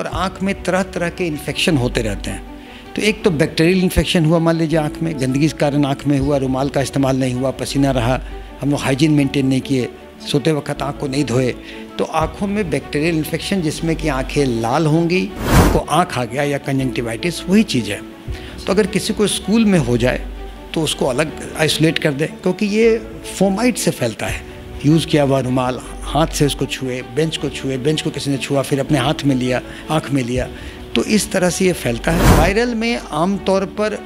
और आँख में तरह तरह के इन्फेक्शन होते रहते हैं तो एक तो बैक्टीरियल इन्फेक्शन हुआ मान लीजिए आँख में गंदगी के कारण आँख में हुआ रुमाल का इस्तेमाल नहीं हुआ पसीना रहा हम लोग हाइजीन मेंटेन नहीं किए सोते वक्त आँख को नहीं धोए तो आँखों में बैक्टीरियल इन्फेक्शन जिसमें कि आँखें लाल होंगी को आँख आ गया या कंजंक्टिवाइटिस वही चीज़ है तो अगर किसी को स्कूल में हो जाए तो उसको अलग आइसोलेट कर दें क्योंकि ये फोमाइट से फैलता है यूज़ किया हुआ रुमाल हाथ से उसको छुए बेंच को छुए बेंच को किसी ने छुआ फिर अपने हाथ में लिया आँख में लिया तो इस तरह से ये फैलता है वायरल में आमतौर पर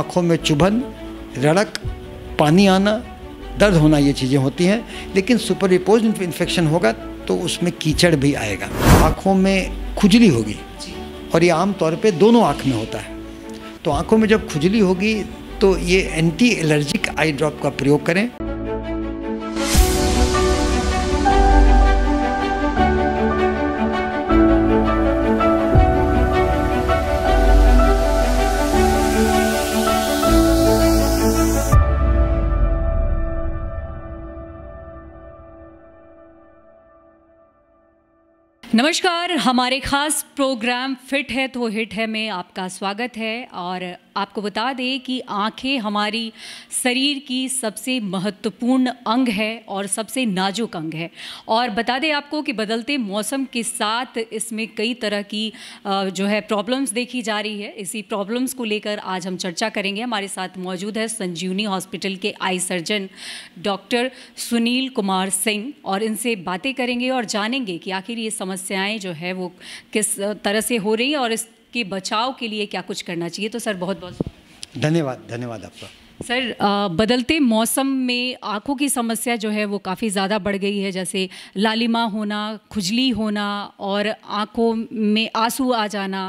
आँखों में चुभन रड़क पानी आना दर्द होना ये चीज़ें होती हैं लेकिन सुपर रिपोज इन्फेक्शन होगा तो उसमें कीचड़ भी आएगा आँखों में खुजली होगी और ये आम तौर पे दोनों आँख में होता है तो आँखों में जब खुजली होगी तो ये एंटी एलर्जिक आई ड्रॉप का प्रयोग करें नमस्कार हमारे खास प्रोग्राम फिट है तो हिट है में आपका स्वागत है और आपको बता दें कि आंखें हमारी शरीर की सबसे महत्वपूर्ण अंग है और सबसे नाजुक अंग है और बता दें आपको कि बदलते मौसम के साथ इसमें कई तरह की जो है प्रॉब्लम्स देखी जा रही है इसी प्रॉब्लम्स को लेकर आज हम चर्चा करेंगे हमारे साथ मौजूद है संजीवनी हॉस्पिटल के eye surgeon doctor Sunil Kumar Singh और इनसे बातें करेंगे और जानेंगे कि आखिर ये समस्याएँ जो है वो किस तरह से हो रही है और इस कि बचाव के लिए क्या कुछ करना चाहिए तो सर बहुत बहुत धन्यवाद धन्यवाद आपका सर बदलते मौसम में आँखों की समस्या जो है वो काफ़ी ज़्यादा बढ़ गई है जैसे लालिमा होना खुजली होना और आँखों में आंसू आ जाना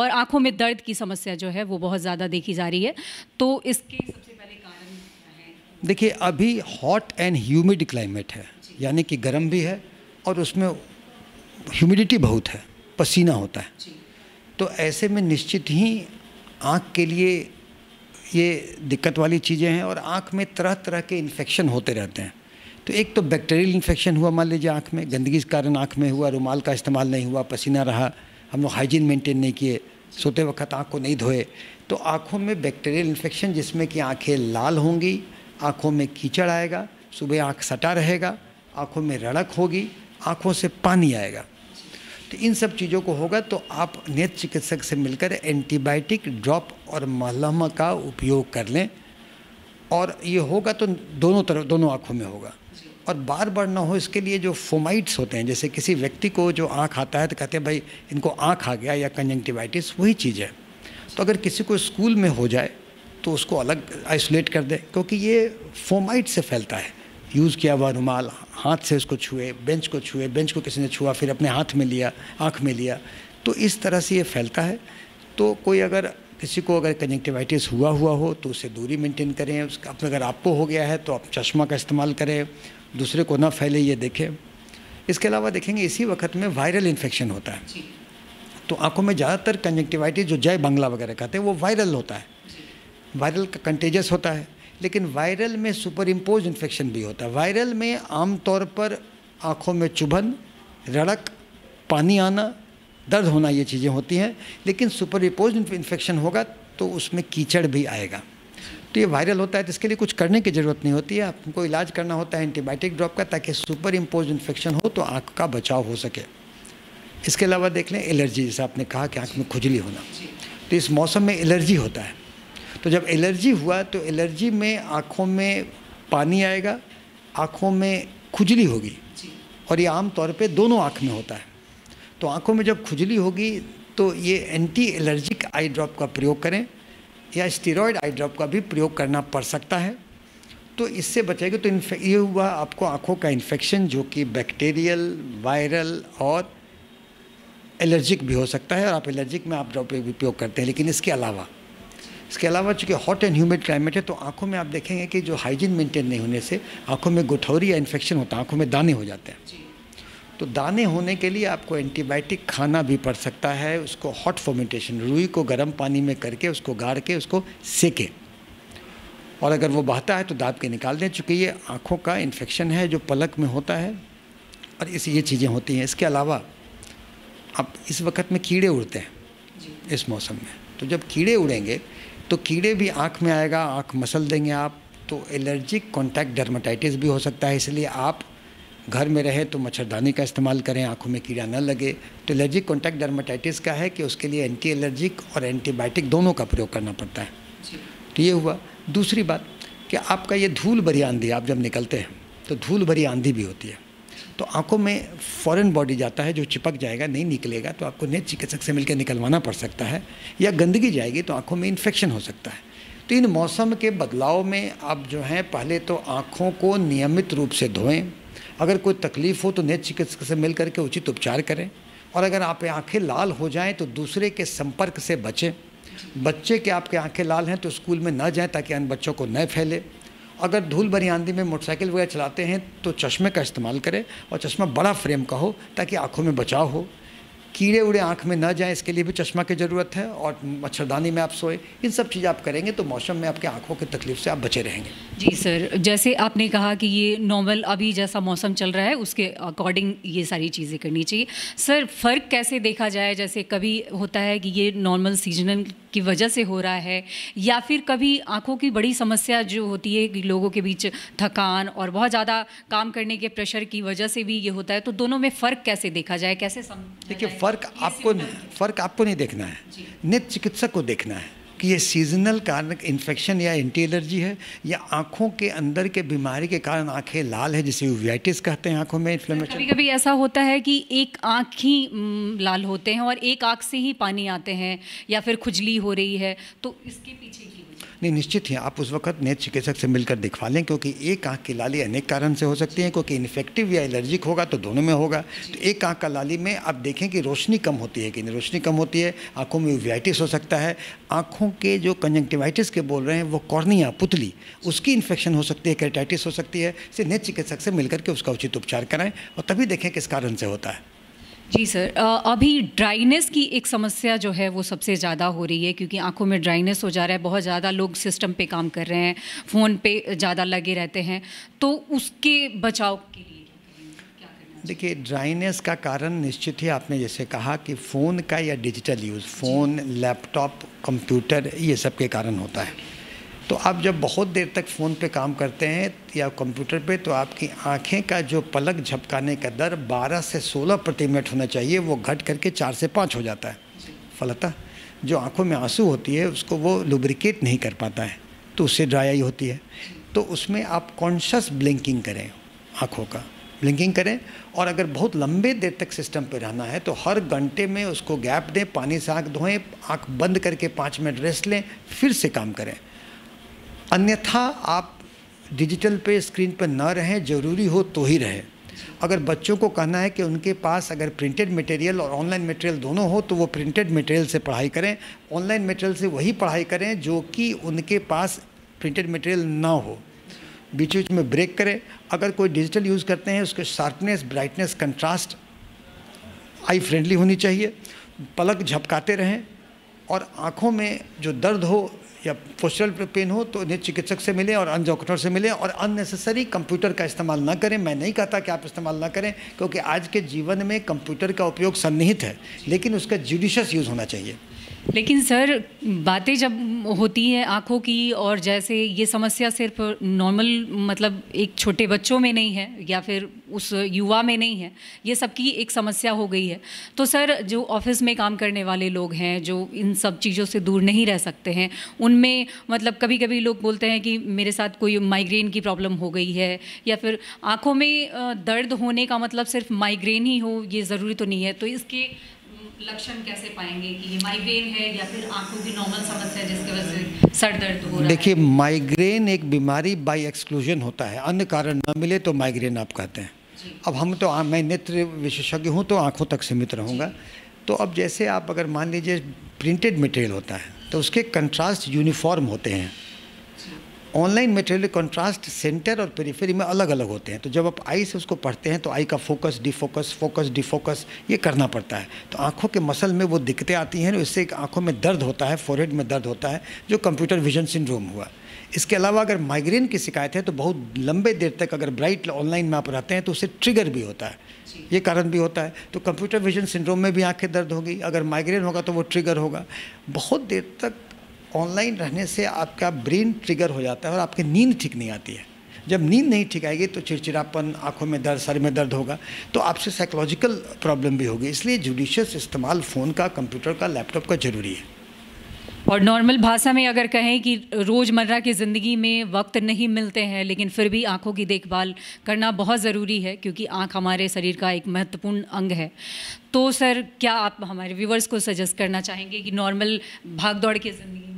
और आँखों में दर्द की समस्या जो है वो बहुत ज़्यादा देखी जा रही है तो इसके सबसे पहले कारण देखिए अभी हॉट एंड ह्यूमिड क्लाइमेट है यानी कि गर्म भी है और उसमें ह्यूमिडिटी बहुत है पसीना होता है तो ऐसे में निश्चित ही आँख के लिए ये दिक्कत वाली चीज़ें हैं और आँख में तरह तरह के इन्फेक्शन होते रहते हैं तो एक तो बैक्टीरियल इन्फेक्शन हुआ मान लीजिए आँख में गंदगी के कारण आँख में हुआ रुमाल का इस्तेमाल नहीं हुआ पसीना रहा हम लोग हाइजीन मेंटेन नहीं किए सोते वक्त आँख को नहीं धोए तो आँखों में बैक्टीरियल इन्फेक्शन जिसमें कि आँखें लाल होंगी आँखों में कीचड़ आएगा सुबह आँख सटा रहेगा आँखों में रड़क होगी आँखों से पानी आएगा तो इन सब चीज़ों को होगा तो आप नेत्र चिकित्सक से मिलकर एंटीबायोटिक ड्रॉप और मलहम का उपयोग कर लें और ये होगा तो दोनों तरफ दोनों आँखों में होगा और बार बार ना हो इसके लिए जो फोमाइट्स होते हैं जैसे किसी व्यक्ति को जो आँख आता है तो कहते हैं भाई इनको आँख आ गया या कंजंक्टिवाइटिस वही चीज़ है तो अगर किसी को स्कूल में हो जाए तो उसको अलग आइसोलेट कर दें क्योंकि ये फोमाइट से फैलता है यूज़ किया हुआ रुमाल हाथ से उसको छुए बेंच को छुए बेंच को किसी ने छुआ फिर अपने हाथ में लिया आँख में लिया तो इस तरह से ये फैलता है तो कोई अगर किसी को अगर कंजक्टिवाइटिस हुआ हुआ हो तो उससे दूरी मेंटेन करें उसका अपने अगर आपको हो गया है तो आप चश्मा का इस्तेमाल करें दूसरे को ना फैले ये देखें इसके अलावा देखेंगे इसी वक्त में वायरल इन्फेक्शन होता है तो आंखों में ज़्यादातर कंजक्टिवाइटिस जो जय बंगला वगैरह कहते हैं वो वायरल होता है वायरल का कंटेजस होता है लेकिन वायरल में सुपर इम्पोज इन्फेक्शन भी होता है वायरल में आमतौर पर आँखों में चुभन रड़क पानी आना दर्द होना ये चीज़ें होती हैं लेकिन सुपर इम्पोज इन्फेक्शन होगा तो उसमें कीचड़ भी आएगा तो ये वायरल होता है तो इसके लिए कुछ करने की ज़रूरत नहीं होती है आपको इलाज करना होता है एंटीबायोटिक ड्रॉप का ताकि सुपर इम्पोज इन्फेक्शन हो तो आँख का बचाव हो सके इसके अलावा देख लें एलर्जी जैसे आपने कहा कि आँख में खुजली होना तो इस मौसम में एलर्जी होता है तो जब एलर्जी हुआ तो एलर्जी में आँखों में पानी आएगा आँखों में खुजली होगी और ये आम तौर पे दोनों आँख में होता है तो आँखों में जब खुजली होगी तो ये एंटी एलर्जिक आई ड्रॉप का प्रयोग करें या स्टीरोयड आई ड्रॉप का भी प्रयोग करना पड़ सकता है तो इससे बचेगा तो ये हुआ आपको आँखों का इन्फेक्शन जो कि बैक्टीरियल वायरल और एलर्जिक भी हो सकता है और आप एलर्जिक में आप ड्रॉप उपयोग करते हैं लेकिन इसके अलावा इसके अलावा चूँकि हॉट एंड ह्यूमिड क्लाइमेट है तो आँखों में आप देखेंगे कि जो हाइजीन मेंटेन नहीं होने से आँखों में गुठौरी या इन्फेक्शन होता है आँखों में दाने हो जाते हैं तो दाने होने के लिए आपको एंटीबायोटिक खाना भी पड़ सकता है उसको हॉट फोमेंटेशन रुई को गर्म पानी में करके उसको गाड़ के उसको सेकें और अगर वो बहता है तो दाँत के निकाल दें चूँकि ये आँखों का इन्फेक्शन है जो पलक में होता है और इस ये चीज़ें होती हैं इसके अलावा आप इस वक्त में कीड़े उड़ते हैं इस मौसम में तो जब कीड़े उड़ेंगे तो कीड़े भी आँख में आएगा आँख मसल देंगे आप तो एलर्जिक कॉन्टैक्ट डर्माटाइटिस भी हो सकता है इसलिए आप घर में रहें तो मच्छरदानी का इस्तेमाल करें आँखों में कीड़ा ना लगे तो एलर्जिक कॉन्टैक्ट डर्माटाइटिस का है कि उसके लिए एंटी एलर्जिक और एंटीबायोटिक दोनों का प्रयोग करना पड़ता है तो ये हुआ दूसरी बात कि आपका ये धूल भरी आंधी आप जब निकलते हैं तो धूल भरी आंधी भी होती है तो आंखों में फॉरेन बॉडी जाता है जो चिपक जाएगा नहीं निकलेगा तो आपको नेत्र चिकित्सक से मिलकर निकलवाना पड़ सकता है या गंदगी जाएगी तो आंखों में इन्फेक्शन हो सकता है तो इन मौसम के बदलाव में आप जो हैं पहले तो आँखों को नियमित रूप से धोएं अगर कोई तकलीफ़ हो तो नेत्र चिकित्सक से मिल करके उचित उपचार करें और अगर आप आँखें लाल हो जाएँ तो दूसरे के संपर्क से बचें बच्चे के आपके आँखें लाल हैं तो स्कूल में ना जाएं ताकि अन्य बच्चों को न फैले अगर धूल भरी आंधी में मोटरसाइकिल वगैरह चलाते हैं तो चश्मे का इस्तेमाल करें और चश्मा बड़ा फ्रेम का हो ताकि आँखों में बचाव हो कीड़े उड़े आँख में ना जाए इसके लिए भी चश्मा की ज़रूरत है और मच्छरदानी में आप सोए इन सब चीज़ आप करेंगे तो मौसम में आपके आँखों की तकलीफ से आप बचे रहेंगे जी सर जैसे आपने कहा कि ये नॉर्मल अभी जैसा मौसम चल रहा है उसके अकॉर्डिंग ये सारी चीज़ें करनी चाहिए सर फ़र्क कैसे देखा जाए जैसे कभी होता है कि ये नॉर्मल सीजनल की वजह से हो रहा है या फिर कभी आँखों की बड़ी समस्या जो होती है कि लोगों के बीच थकान और बहुत ज़्यादा काम करने के प्रेशर की वजह से भी ये होता है तो दोनों में फ़र्क कैसे देखा जाए कैसे देखिए फर्क आपको फर्क आपको नहीं देखना है नित्य चिकित्सक को देखना है कि ये सीजनल कारण इन्फेक्शन या एंटी एलर्जी है या आँखों के अंदर के बीमारी के कारण आंखें लाल है जिसे यूवियाइटिस कहते हैं आंखों में इन्फ्लेमेशन कभी कभी ऐसा होता है कि एक आँख ही लाल होते हैं और एक आँख से ही पानी आते हैं या फिर खुजली हो रही है तो इसके पीछे की नहीं निश्चित ही आप उस वक्त नेत्र चिकित्सक से मिलकर दिखवा लें क्योंकि एक आँख की लाली अनेक कारण से हो सकती है क्योंकि इन्फेक्टिव या एलर्जिक होगा तो दोनों में होगा तो एक आँख का लाली में आप देखें कि रोशनी कम होती है कि नहीं रोशनी कम होती है आँखों में यूवियाइटिस हो सकता है आँखों के जो कंजंक्टिवाइटिस के बोल रहे हैं वो कॉर्निया पुतली उसकी इन्फेक्शन हो सकती है केरेटाइटिस हो सकती है इसे नेत्र चिकित्सक से मिलकर के उसका उचित उपचार कराएँ और तभी देखें किस कारण से होता है जी सर अभी ड्राइनेस की एक समस्या जो है वो सबसे ज़्यादा हो रही है क्योंकि आंखों में ड्राइनेस हो जा रहा है बहुत ज़्यादा लोग सिस्टम पे काम कर रहे हैं फ़ोन पे ज़्यादा लगे रहते हैं तो उसके बचाव के लिए देखिए ड्राइनेस का कारण निश्चित ही आपने जैसे कहा कि फ़ोन का या digital use phone laptop computer ये सब के कारण होता है तो आप जब बहुत देर तक फ़ोन पे काम करते हैं या कंप्यूटर पे तो आपकी आंखें का जो पलक झपकाने का दर 12 से 16 प्रति मिनट होना चाहिए वो घट करके चार से पाँच हो जाता है फलता जो आंखों में आंसू होती है उसको वो लुब्रिकेट नहीं कर पाता है तो उससे ड्राई आई होती है तो उसमें आप कॉन्शस ब्लिंकिंग करें आँखों का ब्लिंकिंग करें और अगर बहुत लंबे देर तक सिस्टम पर रहना है तो हर घंटे में उसको गैप दें पानी से आँख धोएं आँख बंद करके पाँच मिनट रेस्ट लें फिर से काम करें अन्यथा आप डिजिटल पे स्क्रीन पर ना रहें ज़रूरी हो तो ही रहें अगर बच्चों को कहना है कि उनके पास अगर प्रिंटेड मटेरियल और ऑनलाइन मटेरियल दोनों हो तो वो प्रिंटेड मटेरियल से पढ़ाई करें ऑनलाइन मटेरियल से वही पढ़ाई करें जो कि उनके पास प्रिंटेड मटेरियल ना हो बीच बीच में ब्रेक करें अगर कोई डिजिटल यूज़ करते हैं उसके sharpness brightness contrast eye friendly होनी चाहिए पलक झपकाते रहें और आँखों में जो दर्द हो या पोस्टल पेन हो तो इन्हें चिकित्सक से मिले और अन्य डॉक्टर से मिले और अननेसेसरी कंप्यूटर का इस्तेमाल ना करें मैं नहीं कहता कि आप इस्तेमाल ना करें क्योंकि आज के जीवन में कंप्यूटर का उपयोग सन्निहित है लेकिन उसका जुडिशस यूज़ होना चाहिए लेकिन सर बातें जब होती हैं आँखों की और जैसे ये समस्या सिर्फ नॉर्मल मतलब एक छोटे बच्चों में नहीं है या फिर उस युवा में नहीं है ये सबकी एक समस्या हो गई है तो सर जो ऑफिस में काम करने वाले लोग हैं जो इन सब चीज़ों से दूर नहीं रह सकते हैं उनमें मतलब कभी कभी लोग बोलते हैं कि मेरे साथ कोई माइग्रेन की प्रॉब्लम हो गई है या फिर आँखों में दर्द होने का मतलब सिर्फ माइग्रेन ही हो ये ज़रूरी तो नहीं है तो इसके लक्षण कैसे पाएंगे कि ये माइग्रेन है या फिर आंखों की नॉर्मल समस्या है जिसके वजह से सर दर्द हो रहा है देखिए माइग्रेन एक बीमारी बाय एक्सक्लूजन होता है अन्य कारण न मिले तो माइग्रेन आप कहते हैं अब हम तो आ, मैं नेत्र विशेषज्ञ हूँ तो आँखों तक सीमित रहूँगा तो अब जैसे आप अगर मान लीजिए प्रिंटेड मटेरियल होता है तो उसके कंट्रास्ट यूनिफॉर्म होते हैं ऑनलाइन मटेरियल कंट्रास्ट सेंटर और पेरीफेरी में अलग अलग होते हैं तो जब आप आई से उसको पढ़ते हैं तो आई का फोकस डिफोकस फोकस डिफोकस ये करना पड़ता है तो आँखों के मसल में वो दिक्कतें आती हैं इससे एक आँखों में दर्द होता है फोरहेड में दर्द होता है जो कंप्यूटर विजन सिंड्रोम हुआ इसके अलावा अगर माइग्रेन की शिकायत है तो बहुत लंबे देर तक अगर ब्राइट ऑनलाइन में आप रहते हैं तो उससे ट्रिगर भी होता है ये कारण भी होता है तो कंप्यूटर विजन सिंड्रोम में भी आँखें दर्द होगी अगर माइग्रेन होगा तो वो ट्रिगर होगा बहुत देर तक ऑनलाइन रहने से आपका ब्रेन ट्रिगर हो जाता है और आपकी नींद ठीक नहीं आती है जब नींद नहीं ठीक आएगी तो चिड़चिड़ापन आंखों में दर्द सर में दर्द होगा तो आपसे साइकोलॉजिकल प्रॉब्लम भी होगी इसलिए जुडिशियस इस्तेमाल फ़ोन का कंप्यूटर का लैपटॉप का ज़रूरी है और नॉर्मल भाषा में अगर कहें कि रोज़मर्रा की ज़िंदगी में वक्त नहीं मिलते हैं लेकिन फिर भी आंखों की देखभाल करना बहुत ज़रूरी है क्योंकि आंख हमारे शरीर का एक महत्वपूर्ण अंग है तो सर क्या आप हमारे व्यूवर्स को सजेस्ट करना चाहेंगे कि नॉर्मल भाग दौड़ की ज़िंदगी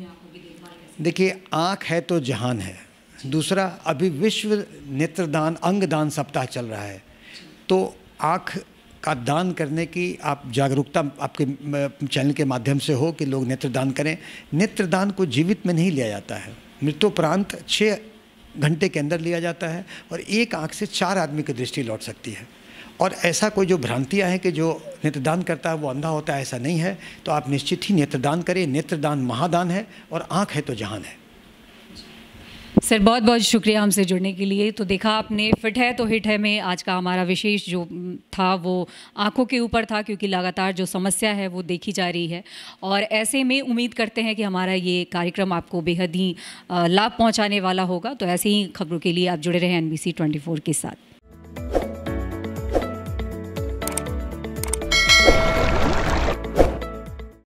देखिए आँख है तो जहान है दूसरा अभी विश्व नेत्रदान अंगदान सप्ताह चल रहा है तो आँख का दान करने की आप जागरूकता आपके चैनल के माध्यम से हो कि लोग नेत्रदान करें नेत्रदान को जीवित में नहीं लिया जाता है मृत्युपरांत छः घंटे के अंदर लिया जाता है और एक आँख से चार आदमी की दृष्टि लौट सकती है और ऐसा कोई जो भ्रांतियाँ हैं कि जो नेत्रदान करता है वो अंधा होता है ऐसा नहीं है तो आप निश्चित ही नेत्रदान करें नेत्रदान महादान है और आँख है तो जहान है सर बहुत बहुत शुक्रिया हमसे जुड़ने के लिए तो देखा आपने फिट है तो हिट है में आज का हमारा विशेष जो था वो आंखों के ऊपर था क्योंकि लगातार जो समस्या है वो देखी जा रही है और ऐसे में उम्मीद करते हैं कि हमारा ये कार्यक्रम आपको बेहद ही लाभ पहुंचाने वाला होगा तो ऐसे ही खबरों के लिए आप जुड़े रहें एन बी के साथ